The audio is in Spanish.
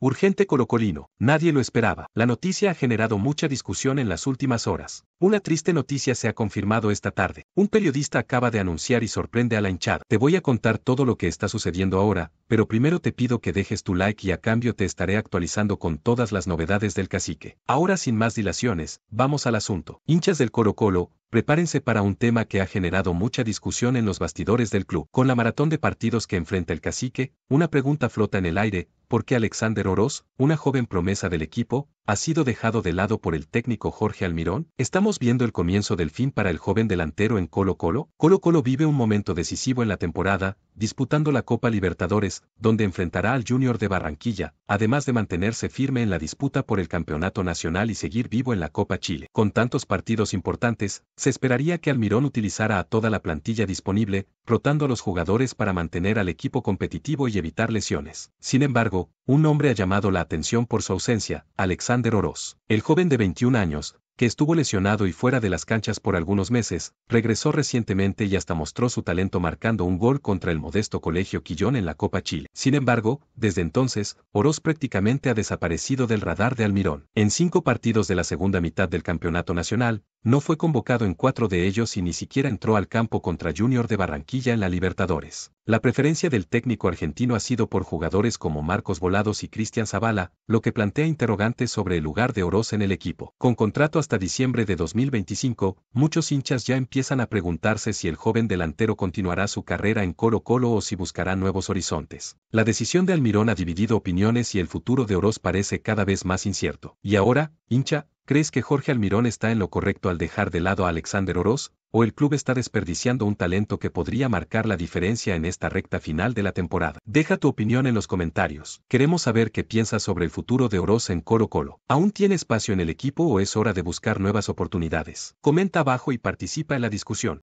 Urgente colocolino, nadie lo esperaba. La noticia ha generado mucha discusión en las últimas horas. Una triste noticia se ha confirmado esta tarde. Un periodista acaba de anunciar y sorprende a la hinchada. Te voy a contar todo lo que está sucediendo ahora, pero primero te pido que dejes tu like y a cambio te estaré actualizando con todas las novedades del cacique. Ahora sin más dilaciones, vamos al asunto. Hinchas del Colo Colo, prepárense para un tema que ha generado mucha discusión en los bastidores del club. Con la maratón de partidos que enfrenta el cacique, una pregunta flota en el aire, porque Alexander Oroz, una joven promesa del equipo, ha sido dejado de lado por el técnico Jorge Almirón, estamos viendo el comienzo del fin para el joven delantero en Colo Colo. Colo Colo vive un momento decisivo en la temporada, disputando la Copa Libertadores, donde enfrentará al Junior de Barranquilla, además de mantenerse firme en la disputa por el Campeonato Nacional y seguir vivo en la Copa Chile. Con tantos partidos importantes, se esperaría que Almirón utilizara a toda la plantilla disponible, rotando a los jugadores para mantener al equipo competitivo y evitar lesiones. Sin embargo, un hombre ha llamado la atención por su ausencia, Alexander Oroz. El joven de 21 años, que estuvo lesionado y fuera de las canchas por algunos meses, regresó recientemente y hasta mostró su talento marcando un gol contra el modesto Colegio Quillón en la Copa Chile. Sin embargo, desde entonces, Oroz prácticamente ha desaparecido del radar de Almirón. En cinco partidos de la segunda mitad del Campeonato Nacional, no fue convocado en cuatro de ellos y ni siquiera entró al campo contra Junior de Barranquilla en la Libertadores. La preferencia del técnico argentino ha sido por jugadores como Marcos Volados y Cristian Zavala, lo que plantea interrogantes sobre el lugar de Oroz en el equipo. Con contrato hasta diciembre de 2025, muchos hinchas ya empiezan a preguntarse si el joven delantero continuará su carrera en Colo Colo o si buscará nuevos horizontes. La decisión de Almirón ha dividido opiniones y el futuro de Oroz parece cada vez más incierto. Y ahora, hincha, ¿Crees que Jorge Almirón está en lo correcto al dejar de lado a Alexander Oroz, o el club está desperdiciando un talento que podría marcar la diferencia en esta recta final de la temporada? Deja tu opinión en los comentarios. Queremos saber qué piensas sobre el futuro de Oroz en Coro Colo. ¿Aún tiene espacio en el equipo o es hora de buscar nuevas oportunidades? Comenta abajo y participa en la discusión.